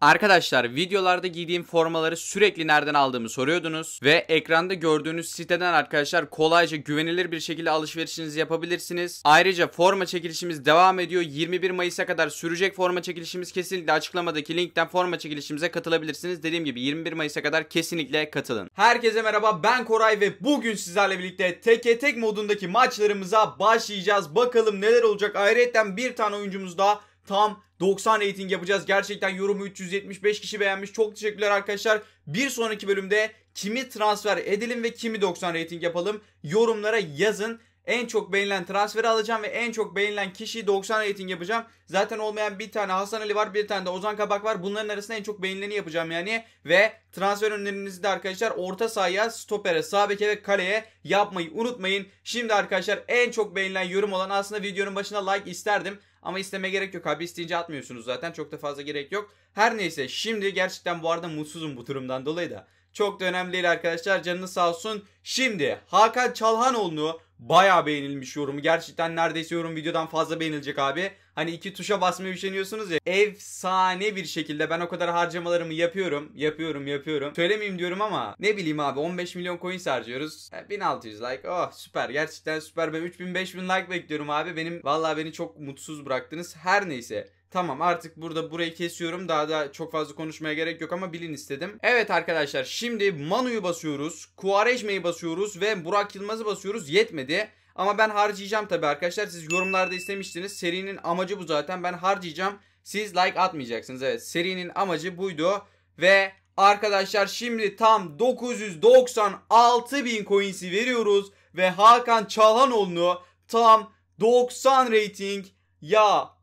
Arkadaşlar videolarda giydiğim formaları sürekli nereden aldığımı soruyordunuz ve ekranda gördüğünüz siteden arkadaşlar kolayca güvenilir bir şekilde alışverişinizi yapabilirsiniz. Ayrıca forma çekilişimiz devam ediyor. 21 Mayıs'a kadar sürecek forma çekilişimiz kesinlikle açıklamadaki linkten forma çekilişimize katılabilirsiniz. Dediğim gibi 21 Mayıs'a kadar kesinlikle katılın. Herkese merhaba ben Koray ve bugün sizlerle birlikte teke tek modundaki maçlarımıza başlayacağız. Bakalım neler olacak. Ayrıca bir tane oyuncumuz daha tam 90 rating yapacağız. Gerçekten yorumu 375 kişi beğenmiş. Çok teşekkürler arkadaşlar. Bir sonraki bölümde kimi transfer edelim ve kimi 90 rating yapalım yorumlara yazın. En çok beğenilen transferi alacağım ve en çok beğenilen kişiyi 90 rating yapacağım. Zaten olmayan bir tane Hasan Ali var, bir tane de Ozan Kabak var. Bunların arasında en çok beğenileni yapacağım yani. Ve transfer önerinizi de arkadaşlar orta sahaya, stopere, sağ beke ve kaleye yapmayı unutmayın. Şimdi arkadaşlar en çok beğenilen yorum olan aslında videonun başına like isterdim. Ama isteme gerek yok abi. İsteyince atmıyorsunuz zaten. Çok da fazla gerek yok. Her neyse şimdi gerçekten bu arada mutsuzum bu durumdan dolayı da. Çok da önemli değil arkadaşlar. Canınız sağ olsun. Şimdi Hakan Çalhanoğlu'nu baya beğenilmiş yorumu. Gerçekten neredeyse yorum videodan fazla beğenilecek abi. Hani iki tuşa basmaya üşeniyorsunuz ya. Efsane bir şekilde ben o kadar harcamalarımı yapıyorum. Yapıyorum yapıyorum. Söylemeyeyim diyorum ama ne bileyim abi 15 milyon coin harcıyoruz. 1600 e, like. Oh süper. Gerçekten süper. Ben 3000-5000 like bekliyorum abi. Benim vallahi beni çok mutsuz bıraktınız. Her neyse. Tamam artık burada burayı kesiyorum. Daha da çok fazla konuşmaya gerek yok ama bilin istedim. Evet arkadaşlar şimdi Manu'yu basıyoruz. Kuareşme'yi basıyoruz ve Burak Yılmaz'ı basıyoruz. Yetmedi. Ama ben harcayacağım tabi arkadaşlar. Siz yorumlarda istemiştiniz. Serinin amacı bu zaten. Ben harcayacağım. Siz like atmayacaksınız. Evet serinin amacı buydu. Ve arkadaşlar şimdi tam 996 bin coins'i veriyoruz. Ve Hakan Çalhanoğlu'nu tam 90 rating ya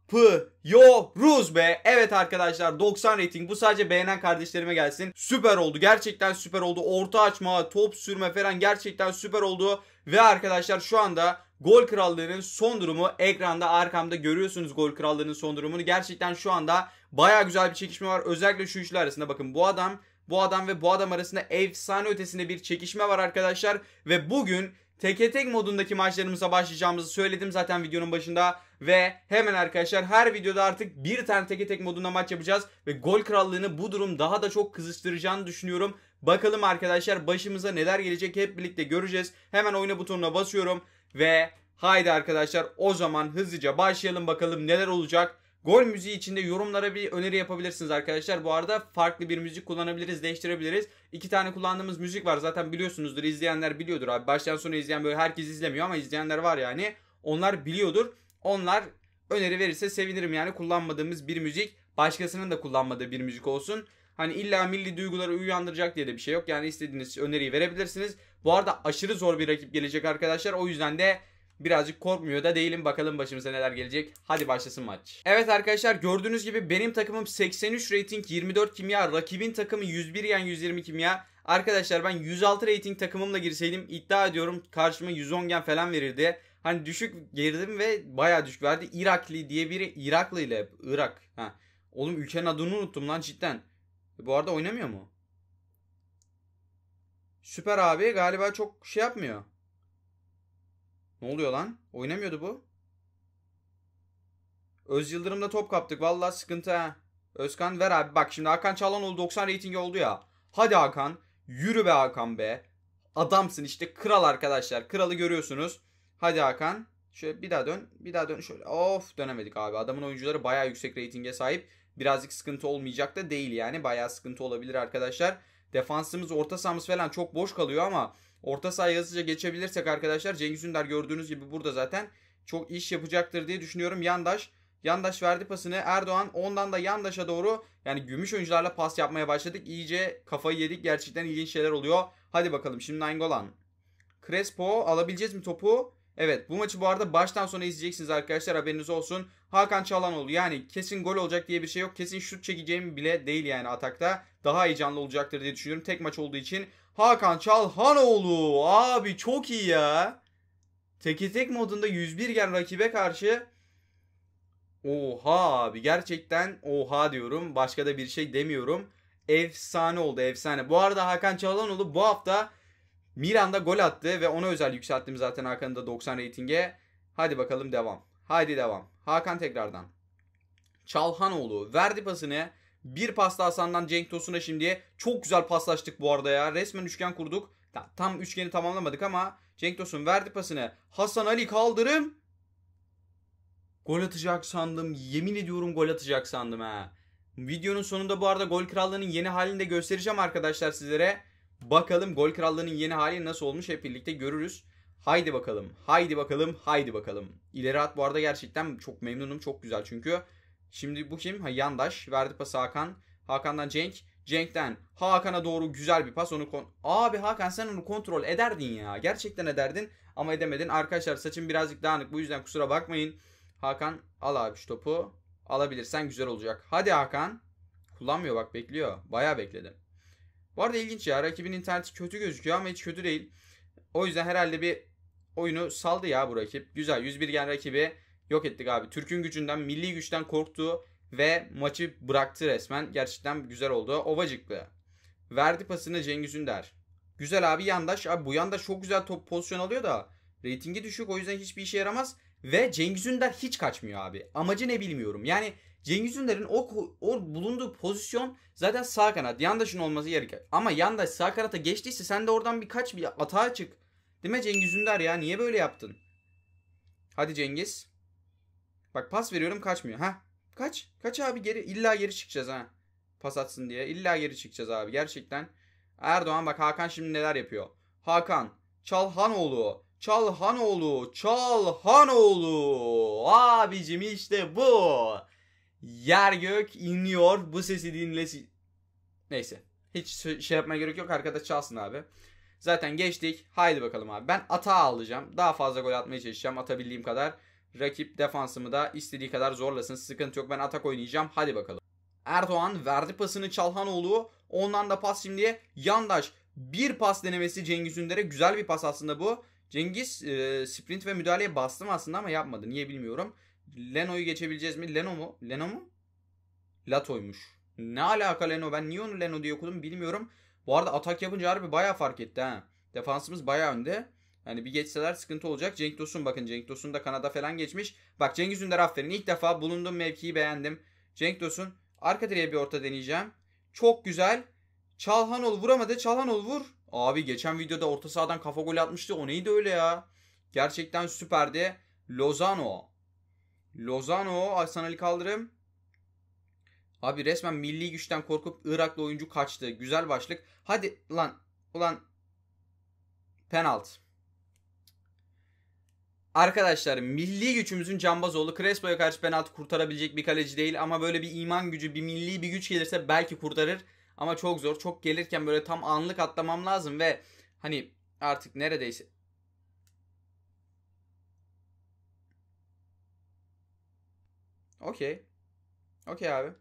yapıyoruz be. Evet arkadaşlar 90 rating bu sadece beğenen kardeşlerime gelsin. Süper oldu gerçekten süper oldu. Orta açma, top sürme falan gerçekten süper oldu. Ve arkadaşlar şu anda gol krallığının son durumu ekranda arkamda görüyorsunuz gol krallığının son durumunu. Gerçekten şu anda baya güzel bir çekişme var. Özellikle şu üçlü arasında bakın bu adam bu adam ve bu adam arasında efsane ötesinde bir çekişme var arkadaşlar. Ve bugün teke tek modundaki maçlarımıza başlayacağımızı söyledim zaten videonun başında. Ve hemen arkadaşlar her videoda artık bir tane teke tek modunda maç yapacağız. Ve gol krallığını bu durum daha da çok kızıştıracağını düşünüyorum. Bakalım arkadaşlar başımıza neler gelecek hep birlikte göreceğiz. Hemen oyna butonuna basıyorum ve haydi arkadaşlar o zaman hızlıca başlayalım bakalım neler olacak. Gol müziği içinde yorumlara bir öneri yapabilirsiniz arkadaşlar. Bu arada farklı bir müzik kullanabiliriz, değiştirebiliriz. İki tane kullandığımız müzik var zaten biliyorsunuzdur. izleyenler biliyordur abi. Baştan sona izleyen böyle herkes izlemiyor ama izleyenler var yani. Onlar biliyordur. Onlar öneri verirse sevinirim yani kullanmadığımız bir müzik başkasının da kullanmadığı bir müzik olsun. Hani illa milli duyguları uyandıracak diye de bir şey yok. Yani istediğiniz öneriyi verebilirsiniz. Bu arada aşırı zor bir rakip gelecek arkadaşlar. O yüzden de Birazcık korkmuyor da değilim. Bakalım başımıza neler gelecek. Hadi başlasın maç. Evet arkadaşlar gördüğünüz gibi benim takımım 83 rating 24 kimya. Rakibin takımı 101 yen 120 kimya. Arkadaşlar ben 106 rating takımımla girseydim iddia ediyorum karşıma 110 gen falan verirdi. Hani düşük girdim ve bayağı düşük verdi. Irakli diye biri Iraklı ile Irak. Ha. Oğlum ülkenin adını unuttum lan cidden. E, bu arada oynamıyor mu? Süper abi galiba çok şey yapmıyor. Ne oluyor lan? Oynamıyordu bu. Öz Yıldırım'da top kaptık. Valla sıkıntı ha. Özkan ver abi. Bak şimdi Hakan Çalhanoğlu 90 reytingi oldu ya. Hadi Hakan. Yürü be Hakan be. Adamsın işte kral arkadaşlar. Kralı görüyorsunuz. Hadi Hakan. Şöyle bir daha dön. Bir daha dön. Şöyle of dönemedik abi. Adamın oyuncuları baya yüksek reytinge sahip. Birazcık sıkıntı olmayacak da değil yani. baya sıkıntı olabilir arkadaşlar. Defansımız, orta sahamız falan çok boş kalıyor ama orta sahaya hızlıca geçebilirsek arkadaşlar Cengiz Ünder gördüğünüz gibi burada zaten çok iş yapacaktır diye düşünüyorum. Yandaş Yandaş verdi pasını Erdoğan ondan da Yandaş'a doğru yani gümüş oyuncularla pas yapmaya başladık. İyice kafayı yedik gerçekten ilginç şeyler oluyor. Hadi bakalım şimdi Nangolan. Crespo alabileceğiz mi topu? Evet bu maçı bu arada baştan sona izleyeceksiniz arkadaşlar haberiniz olsun. Hakan Çalanoğlu yani kesin gol olacak diye bir şey yok. Kesin şut çekeceğim bile değil yani atakta. Daha heyecanlı olacaktır diye düşünüyorum. Tek maç olduğu için Hakan Çalhanoğlu abi çok iyi ya. Teke tek modunda 101 gel rakibe karşı oha abi gerçekten oha diyorum. Başka da bir şey demiyorum. Efsane oldu efsane. Bu arada Hakan Çalhanoğlu bu hafta Miranda gol attı ve ona özel yükselttim zaten Hakan'ın da 90 reytinge. Hadi bakalım devam. Haydi devam. Hakan tekrardan. Çalhanoğlu verdi pasını. Bir pasta Hasan'dan Cenk Tosun'a şimdi. Çok güzel paslaştık bu arada ya. Resmen üçgen kurduk. Tam üçgeni tamamlamadık ama Cenk Tosun verdi pasını. Hasan Ali kaldırım. Gol atacak sandım. Yemin ediyorum gol atacak sandım ha. Videonun sonunda bu arada gol krallığının yeni halini de göstereceğim arkadaşlar sizlere. Bakalım gol krallığının yeni hali nasıl olmuş hep birlikte görürüz. Haydi bakalım, haydi bakalım, haydi bakalım. İleri at bu arada gerçekten çok memnunum, çok güzel çünkü. Şimdi bu kim? Ha, yandaş. Verdi pası Hakan. Hakan'dan Cenk. Cenk'ten Hakan'a doğru güzel bir pas. Onu kon Abi Hakan sen onu kontrol ederdin ya. Gerçekten ederdin ama edemedin. Arkadaşlar saçım birazcık dağınık bu yüzden kusura bakmayın. Hakan al abi şu topu. Alabilirsen güzel olacak. Hadi Hakan. Kullanmıyor bak bekliyor. Bayağı bekledim. Bu arada ilginç ya. Rakibin interneti kötü gözüküyor ama hiç kötü değil. O yüzden herhalde bir oyunu saldı ya bu rakip. Güzel. 101 gen rakibi yok ettik abi. Türk'ün gücünden, milli güçten korktu ve maçı bıraktı resmen. Gerçekten güzel oldu. Ovacıklı. Verdi pasını Cengiz Ünder. Güzel abi yandaş. Abi bu yandaş çok güzel top pozisyon alıyor da reytingi düşük o yüzden hiçbir işe yaramaz. Ve Cengiz Ünder hiç kaçmıyor abi. Amacı ne bilmiyorum. Yani Cengiz Ünder'in o, o bulunduğu pozisyon zaten sağ kanat. Yandaş'ın olması gerekiyor. Ama Yandaş sağ kanata geçtiyse sen de oradan birkaç bir hata çık. Değil mi Cengiz Ünder ya? Niye böyle yaptın? Hadi Cengiz. Bak pas veriyorum kaçmıyor. Ha? Kaç. Kaç abi geri. İlla geri çıkacağız ha. Pas atsın diye. İlla geri çıkacağız abi. Gerçekten. Erdoğan bak Hakan şimdi neler yapıyor. Hakan. Çalhanoğlu. Çalhanoğlu. Çalhanoğlu. Abicim işte bu. Yer gök iniyor. Bu sesi dinlesi... Neyse. Hiç şey yapmaya gerek yok. Arkada çalsın abi. Zaten geçtik. Haydi bakalım abi. Ben ata alacağım. Daha fazla gol atmaya çalışacağım. Atabildiğim kadar. Rakip defansımı da istediği kadar zorlasın. Sıkıntı yok. Ben atak oynayacağım. Hadi bakalım. Erdoğan verdi pasını Çalhanoğlu. Ondan da pas şimdiye Yandaş. Bir pas denemesi Cengiz Ünder'e. Güzel bir pas aslında bu. Cengiz e, sprint ve müdahaleye bastım aslında ama yapmadı. Niye bilmiyorum. Leno'yu geçebileceğiz mi? Leno mu? Leno mu? Lato'ymuş. Ne alaka Leno? Ben niye onu Leno diye okudum bilmiyorum. Bu arada atak yapınca harbi baya fark etti ha. Defansımız baya önde. Yani bir geçseler sıkıntı olacak. Cenk Tosun bakın Cenk Tosun da Kanada falan geçmiş. Bak Cengiz Ünder aferin. İlk defa bulunduğum mevkiyi beğendim. Cenk Tosun arka direğe bir orta deneyeceğim. Çok güzel. Çalhanol vuramadı. Çalhanol vur. Abi geçen videoda orta sahadan kafa gol atmıştı. O neydi öyle ya? Gerçekten süperdi. Lozano. Lozano Hasan Ali Kaldırım. Abi resmen milli güçten korkup Iraklı oyuncu kaçtı. Güzel başlık. Hadi lan ulan penaltı. Arkadaşlar milli güçümüzün Cambazoğlu Crespo'ya karşı penaltı kurtarabilecek bir kaleci değil ama böyle bir iman gücü, bir milli bir güç gelirse belki kurtarır. Ama çok zor. Çok gelirken böyle tam anlık atlamam lazım ve hani artık neredeyse Okey. Okey abi.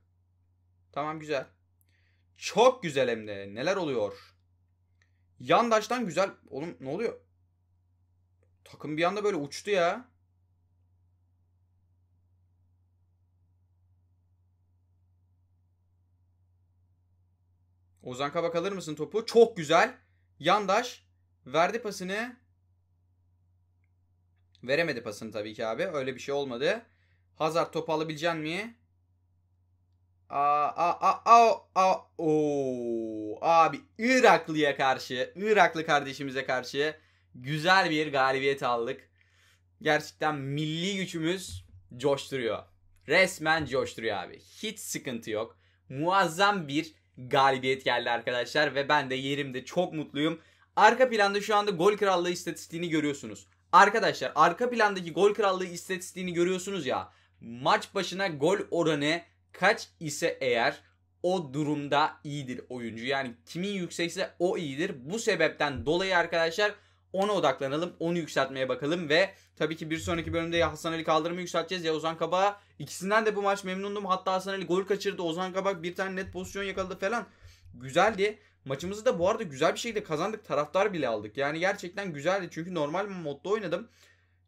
Tamam güzel. Çok güzel hem de. Neler oluyor? Yandaştan güzel. Oğlum ne oluyor? Takım bir anda böyle uçtu ya. Ozan Kabak alır mısın topu? Çok güzel. Yandaş verdi pasını. Veremedi pasını tabii ki abi. Öyle bir şey olmadı. Hazar topu alabilecek mi? Aa, aa, aa, aa, o Abi Iraklı'ya karşı, Iraklı kardeşimize karşı güzel bir galibiyet aldık. Gerçekten milli gücümüz coşturuyor. Resmen coşturuyor abi. Hiç sıkıntı yok. Muazzam bir galibiyet geldi arkadaşlar ve ben de yerimde çok mutluyum. Arka planda şu anda gol krallığı istatistiğini görüyorsunuz. Arkadaşlar arka plandaki gol krallığı istatistiğini görüyorsunuz ya maç başına gol oranı kaç ise eğer o durumda iyidir oyuncu. Yani kimin yüksekse o iyidir. Bu sebepten dolayı arkadaşlar ona odaklanalım. Onu yükseltmeye bakalım ve tabii ki bir sonraki bölümde ya Hasan Ali Kaldırım'ı yükselteceğiz ya Ozan Kabak'a. İkisinden de bu maç memnundum. Hatta Hasan Ali gol kaçırdı. Ozan Kabak bir tane net pozisyon yakaladı falan. Güzeldi. Maçımızı da bu arada güzel bir şekilde kazandık. Taraftar bile aldık. Yani gerçekten güzeldi. Çünkü normal modda oynadım.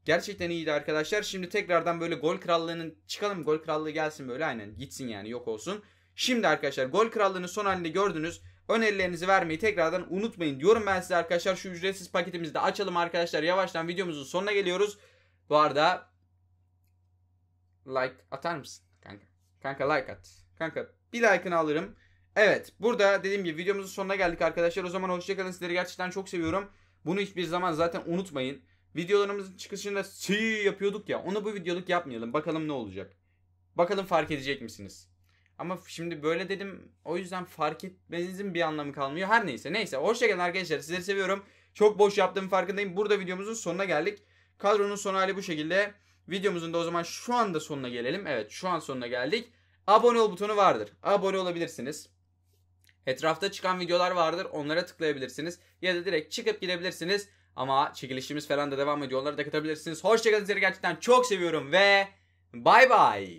Gerçekten iyiydi arkadaşlar. Şimdi tekrardan böyle gol krallığının çıkalım gol krallığı gelsin böyle aynen gitsin yani yok olsun. Şimdi arkadaşlar gol krallığının son halini gördünüz. Önerilerinizi vermeyi tekrardan unutmayın diyorum ben size arkadaşlar. Şu ücretsiz paketimizi de açalım arkadaşlar. Yavaştan videomuzun sonuna geliyoruz. Bu arada like atar mısın kanka? Kanka like at. Kanka bir like'ını alırım. Evet burada dediğim gibi videomuzun sonuna geldik arkadaşlar. O zaman hoşçakalın sizleri gerçekten çok seviyorum. Bunu hiçbir zaman zaten unutmayın. Videolarımızın çıkışında şey yapıyorduk ya. Onu bu videoluk yapmayalım. Bakalım ne olacak. Bakalım fark edecek misiniz? Ama şimdi böyle dedim. O yüzden fark etmenizin bir anlamı kalmıyor. Her neyse. Neyse. Hoşçakalın arkadaşlar. Sizleri seviyorum. Çok boş yaptığım farkındayım. Burada videomuzun sonuna geldik. Kadronun son hali bu şekilde. Videomuzun da o zaman şu anda sonuna gelelim. Evet şu an sonuna geldik. Abone ol butonu vardır. Abone olabilirsiniz. Etrafta çıkan videolar vardır. Onlara tıklayabilirsiniz. Ya da direkt çıkıp gidebilirsiniz. Ama çekilişimiz falan da devam ediyor. Onları da katabilirsiniz. Hoşçakalın. Sizleri gerçekten çok seviyorum ve bay bay.